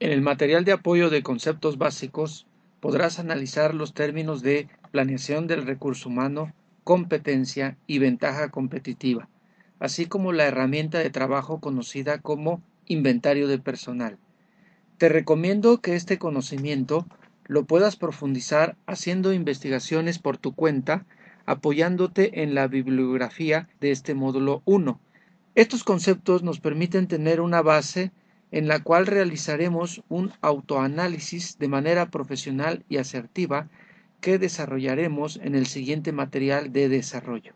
En el material de apoyo de conceptos básicos podrás analizar los términos de planeación del recurso humano, competencia y ventaja competitiva, así como la herramienta de trabajo conocida como inventario de personal. Te recomiendo que este conocimiento lo puedas profundizar haciendo investigaciones por tu cuenta, apoyándote en la bibliografía de este módulo 1. Estos conceptos nos permiten tener una base en la cual realizaremos un autoanálisis de manera profesional y asertiva que desarrollaremos en el siguiente material de desarrollo.